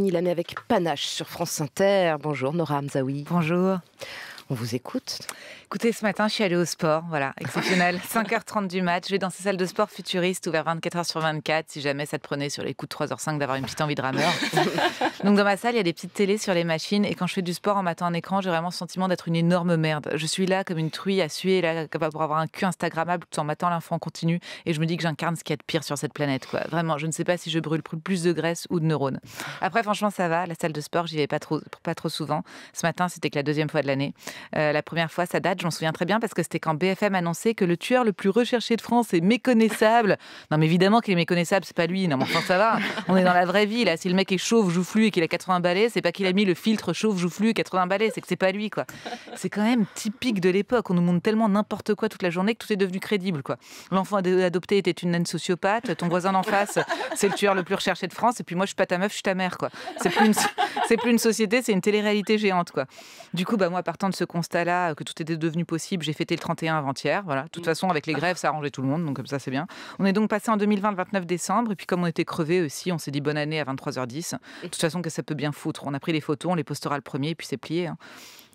Il mis avec Panache sur France Inter. Bonjour Nora Hamzaoui. Bonjour. On vous écoute. Écoutez, ce matin, je suis allée au sport, voilà, exceptionnel. 5h30 du match, je vais dans ces salles de sport futuristes, ouvertes 24h sur 24, si jamais ça te prenait sur les coups de 3h05 d'avoir une petite envie de rameur. Donc dans ma salle, il y a des petites télés sur les machines, et quand je fais du sport en à un écran, j'ai vraiment le sentiment d'être une énorme merde. Je suis là comme une truie à suer, là, capable pour avoir un cul instagrammable tout en m'attendant l'info en continu, et je me dis que j'incarne ce qu'il y a de pire sur cette planète, quoi. Vraiment, je ne sais pas si je brûle plus de graisse ou de neurones. Après, franchement, ça va, la salle de sport, j'y vais pas trop, pas trop souvent. Ce matin, c'était que la deuxième fois de l'année. Euh, la première fois, ça date, j'en souviens très bien, parce que c'était quand BFM annonçait que le tueur le plus recherché de France est méconnaissable. Non, mais évidemment qu'il est méconnaissable, c'est pas lui. Non, mais enfin, ça va. On est dans la vraie vie, là. Si le mec est chauve, joufflu et qu'il a 80 balais, c'est pas qu'il a mis le filtre chauve, joufflu 80 balais, c'est que c'est pas lui, quoi. C'est quand même typique de l'époque. On nous montre tellement n'importe quoi toute la journée que tout est devenu crédible, quoi. L'enfant adopté était une naine sociopathe, ton voisin d'en face, c'est le tueur le plus recherché de France, et puis moi, je suis pas ta meuf, je suis ta mère, quoi. C'est plus c'est plus une société, c'est une télé géante, quoi. Du coup, bah, moi, partant de ce constat-là euh, que tout était devenu possible, j'ai fêté le 31 avant-hier. Voilà. De toute mm. façon, avec les grèves, ça arrangeait tout le monde, donc ça, c'est bien. On est donc passé en 2020 29 décembre, et puis comme on était crevé aussi, on s'est dit bonne année à 23h10. De toute façon, que ça peut bien foutre. On a pris les photos, on les postera le premier, et puis c'est plié. Hein.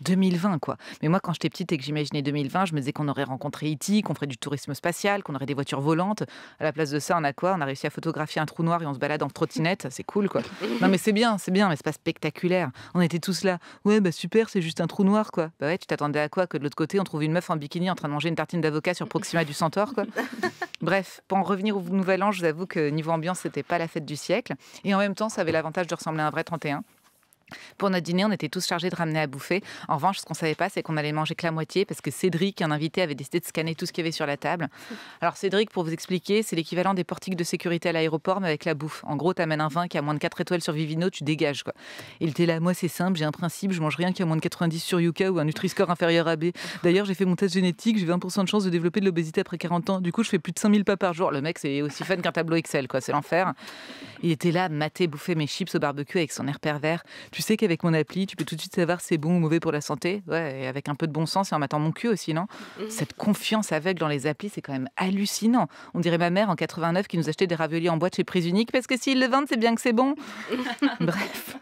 2020, quoi. Mais moi, quand j'étais petite et que j'imaginais 2020, je me disais qu'on aurait rencontré E.T., qu'on ferait du tourisme spatial, qu'on aurait des voitures volantes. À la place de ça, on a quoi On a réussi à photographier un trou noir et on se balade en trottinette. C'est cool, quoi. Non, mais c'est bien, c'est bien, mais c'est pas spectaculaire. On était tous là. Ouais, bah super, c'est juste un trou noir, quoi. Bah ouais, tu t'attendais à quoi Que de l'autre côté, on trouve une meuf en bikini en train de manger une tartine d'avocat sur Proxima du Centaure, quoi. Bref, pour en revenir au Nouvel An, je vous avoue que niveau ambiance, c'était pas la fête du siècle. Et en même temps, ça avait l'avantage de ressembler à un vrai 31. Pour notre dîner, on était tous chargés de ramener à bouffer. En revanche, ce qu'on savait pas, c'est qu'on allait manger que la moitié parce que Cédric, un invité, avait décidé de scanner tout ce qu'il y avait sur la table. Alors Cédric, pour vous expliquer, c'est l'équivalent des portiques de sécurité à l'aéroport mais avec la bouffe. En gros, tu amènes un vin qui a moins de 4 étoiles sur Vivino, tu dégages quoi. Il était là, moi c'est simple, j'ai un principe, je mange rien qui a moins de 90 sur Yuka ou un Nutri-Score inférieur à B. D'ailleurs, j'ai fait mon test génétique, j'ai 20% de chance de développer de l'obésité après 40 ans. Du coup, je fais plus de 5000 pas par jour. Le mec, c'est aussi fan qu'un tableau Excel quoi, c'est l'enfer. Il était là, maté, bouffer mes chips au barbecue avec son air pervers tu sais qu'avec mon appli, tu peux tout de suite savoir c'est bon ou mauvais pour la santé. Ouais, et avec un peu de bon sens et en mettant mon cul aussi, non mhm. Cette confiance aveugle dans les applis, c'est quand même hallucinant. On dirait ma mère en 89 qui nous achetait des raviolis en boîte chez Prise Unique parce que s'ils le vendent, c'est bien que c'est bon. Bref.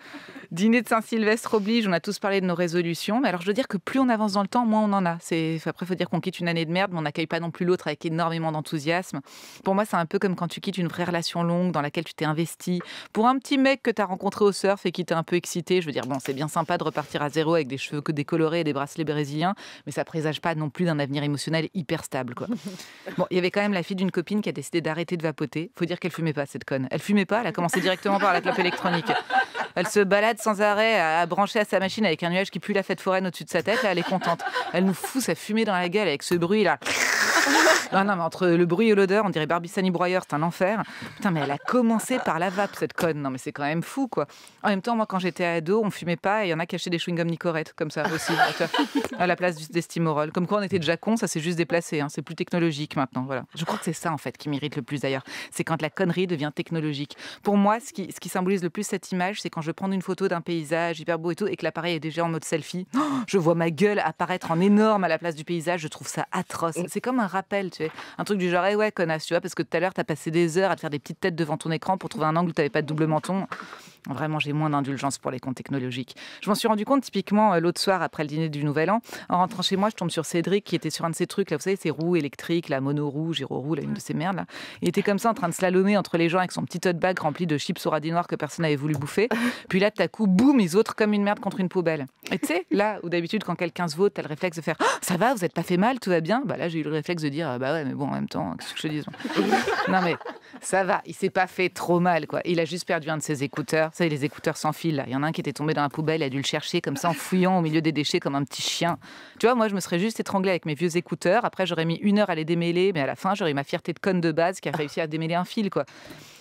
Dîner de Saint-Sylvestre oblige, on a tous parlé de nos résolutions, mais alors je veux dire que plus on avance dans le temps, moins on en a. Après, il faut dire qu'on quitte une année de merde, mais on n'accueille pas non plus l'autre avec énormément d'enthousiasme. Pour moi, c'est un peu comme quand tu quittes une vraie relation longue dans laquelle tu t'es investi pour un petit mec que tu as rencontré au surf et qui t'a un peu excité, je veux dire bon, c'est bien sympa de repartir à zéro avec des cheveux que décolorés et des bracelets brésiliens, mais ça présage pas non plus d'un avenir émotionnel hyper stable quoi. Bon, il y avait quand même la fille d'une copine qui a décidé d'arrêter de vapoter. Faut dire qu'elle fumait pas cette conne. Elle fumait pas, elle a commencé directement par la clope électronique. Elle se balade sans arrêt à, brancher à sa machine avec un nuage qui pue la fête foraine au-dessus de sa tête. elle est contente. Elle nous fout sa fumée dans la gueule avec ce bruit là. non, non, mais entre le bruit et l'odeur, on dirait Barbie Broyer, c'est un enfer. Putain, mais elle a commencé par la vape, cette conne. Non, mais c'est quand même fou, quoi. En même temps, moi, quand j'étais ado, on fumait pas et il y en a qui des chewing-gums Nicorette, comme ça aussi, à la place des Stimorol. Comme quoi, on était déjà cons, ça s'est juste déplacé. Hein. C'est plus technologique maintenant. Voilà. Je crois que c'est ça, en fait, qui m'irrite le plus d'ailleurs. C'est quand la connerie devient technologique. Pour moi, ce qui, ce qui symbolise le plus cette image, c'est quand je prends une photo d'un paysage hyper beau et tout et que l'appareil est déjà en mode selfie. Oh, je vois ma gueule apparaître en énorme à la place du paysage. Je trouve ça atroce. Mm. C'est comme un un truc du genre, eh ouais, connasse, tu vois, parce que tout à l'heure, t'as passé des heures à te faire des petites têtes devant ton écran pour trouver un angle où t'avais pas de double menton. Vraiment, j'ai moins d'indulgence pour les comptes technologiques. Je m'en suis rendu compte typiquement euh, l'autre soir après le dîner du Nouvel An. En rentrant chez moi, je tombe sur Cédric qui était sur un de ces trucs, là, vous savez, ces roues électriques, la monoroue, giro à une de ces merdes. Là. Il était comme ça en train de slalomer entre les gens avec son petit tote bag rempli de chips au radis noir que personne n'avait voulu bouffer. Puis là, tout à coup, boum, ils autres comme une merde contre une poubelle. Et tu sais, là où d'habitude, quand quelqu'un se vote, t'as le réflexe de faire «Ah, Ça va, vous n'êtes pas fait mal, tout va bien. Bah là, j'ai eu le réflexe de dire «Ah, Bah ouais, mais bon, en même temps, qu'est-ce que je dis non, mais ça va, il s'est pas fait trop mal, quoi. Il a juste perdu un de ses écouteurs. savez les écouteurs sans fil, Il y en a un qui était tombé dans la poubelle, il a dû le chercher comme ça en fouillant au milieu des déchets comme un petit chien. Tu vois, moi, je me serais juste étranglé avec mes vieux écouteurs. Après, j'aurais mis une heure à les démêler, mais à la fin, j'aurais ma fierté de conne de base qui a réussi à démêler un fil, quoi.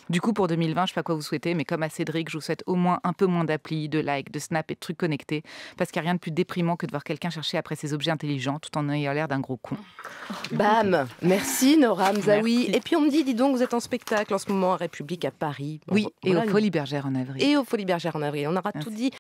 Du coup, pour 2020, je sais pas quoi vous souhaitez, mais comme à Cédric, je vous souhaite au moins un peu moins d'appli, de likes, de snaps et de trucs connectés, parce qu'il n'y a rien de plus déprimant que de voir quelqu'un chercher après ses objets intelligents tout en ayant l'air d'un gros con. Bam Merci Nora Mzaoui. Et puis on me dit, dis donc, vous êtes en spectacle en ce moment à République à Paris. Oui, et au Folie bergère en avril. Et au Folie bergère en avril. On aura tout dit.